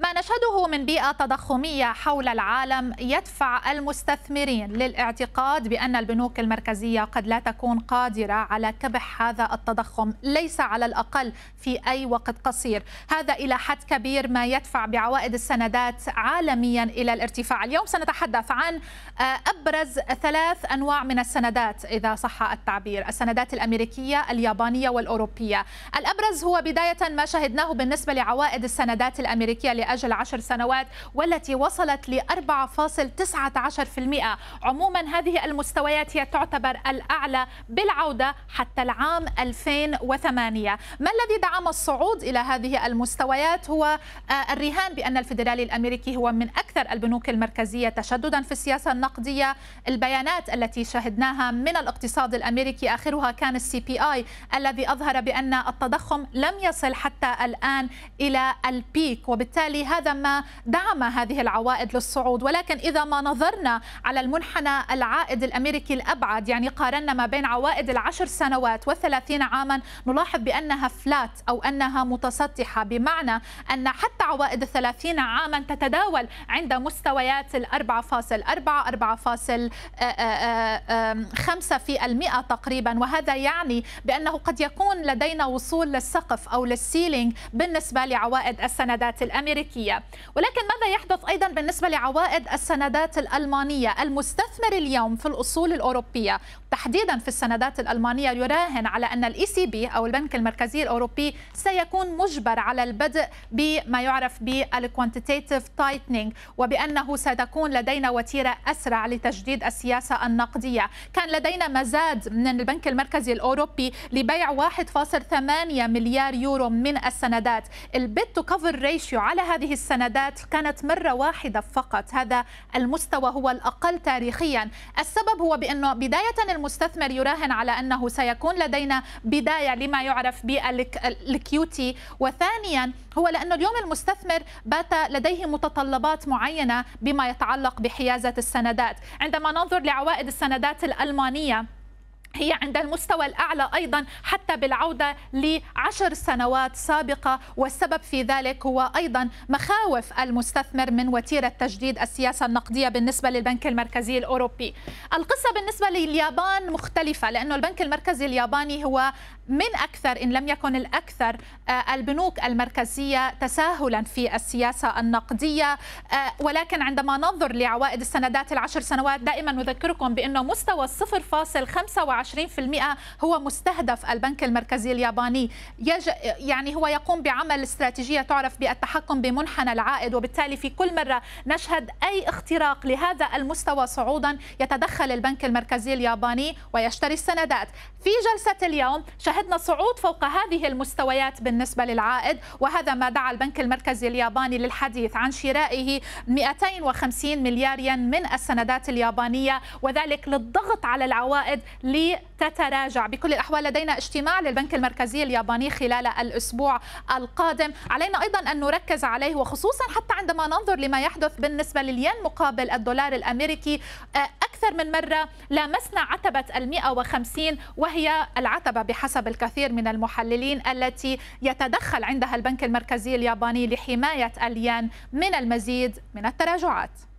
ما نشهده من بيئة تضخمية حول العالم يدفع المستثمرين للاعتقاد بأن البنوك المركزية قد لا تكون قادرة على كبح هذا التضخم ليس على الأقل في أي وقت قصير هذا إلى حد كبير ما يدفع بعوائد السندات عالميا إلى الارتفاع اليوم سنتحدث عن آه، أبرز ثلاث أنواع من السندات إذا صح التعبير السندات الأمريكية اليابانية والأوروبية الأبرز هو بداية ما شهدناه بالنسبة لعوائد السندات الأمريكية لأجل عشر سنوات والتي وصلت ل 4.19% عموما هذه المستويات هي تعتبر الأعلى بالعودة حتى العام 2008 ما الذي دعم الصعود إلى هذه المستويات هو آه، الرهان بأن الفيدرالي الأمريكي هو من أكثر البنوك المركزية تشددا في السياسة النقدية البيانات التي شهدناها من الاقتصاد الأمريكي آخرها كان السي بي آي الذي أظهر بأن التضخم لم يصل حتى الآن إلى البيك وبالتالي هذا ما دعم هذه العوائد للصعود ولكن إذا ما نظرنا على المنحنى العائد الأمريكي الأبعد يعني قارنا ما بين عوائد العشر سنوات والثلاثين عاما نلاحظ بأنها فلات أو أنها متسطحة بمعنى أن حتى عوائد الثلاثين عاما تتداول عند مستويات الأربعة فاصل أربعة أربعة فاصل آه، آه، آه، خمسة في المئة تقريبا وهذا يعني بأنه قد يكون لدينا وصول للسقف أو للسيلينج بالنسبة لعوائد السندات الأمريكية الأمريكية ولكن ماذا يحدث أيضا بالنسبة لعوائد السندات الألمانية المستثمر اليوم في الأصول الأوروبية تحديدا في السندات الألمانية يراهن على أن الاي سي e بي أو البنك المركزي الأوروبي سيكون مجبر على البدء بما يعرف بالكوانتيتيف تايتنينج وبأنه ستكون لدينا وتيرة أسرع لتجديد السياسة النقدية كان لدينا مزاد من البنك المركزي الأوروبي لبيع 1.8 مليار يورو من السندات البيت تو كفر ريشيو على هذه السندات كانت مرة واحدة فقط هذا المستوى هو الأقل تاريخيا السبب هو بأنه بداية المستثمر يراهن على أنه سيكون لدينا بداية لما يعرف بالكيوتي وثانيا هو لأنه اليوم المستثمر بات لديه متطلبات معينة بما يتعلق بحيازة السندات عندما ننظر لعوائد السندات الألمانية هي عند المستوى الأعلى أيضا حتى بالعودة لعشر سنوات سابقة والسبب في ذلك هو أيضا مخاوف المستثمر من وتيرة تجديد السياسة النقدية بالنسبة للبنك المركزي الأوروبي القصة بالنسبة لليابان مختلفة لأنه البنك المركزي الياباني هو من أكثر إن لم يكن الأكثر آه، البنوك المركزية تساهلا في السياسة النقدية آه، ولكن عندما ننظر لعوائد السندات العشر سنوات دائما نذكركم بأنه مستوى 0.25% هو مستهدف البنك المركزي الياباني يعني هو يقوم بعمل استراتيجية تعرف بالتحكم بمنحنى العائد وبالتالي في كل مرة نشهد أي اختراق لهذا المستوى صعودا يتدخل البنك المركزي الياباني ويشتري السندات في جلسة اليوم شهد شهدنا صعود فوق هذه المستويات بالنسبة للعائد وهذا ما دعا البنك المركزي الياباني للحديث عن شرائه 250 مليار ين من السندات اليابانية وذلك للضغط على العوائد لتتراجع بكل الأحوال لدينا اجتماع للبنك المركزي الياباني خلال الأسبوع القادم علينا أيضا أن نركز عليه وخصوصا حتى عندما ننظر لما يحدث بالنسبة للين مقابل الدولار الأمريكي آه، أكثر من مرة لامسنا عتبة المئة وخمسين وهي العتبة بحسب الكثير من المحللين التي يتدخل عندها البنك المركزي الياباني لحماية اليان من المزيد من التراجعات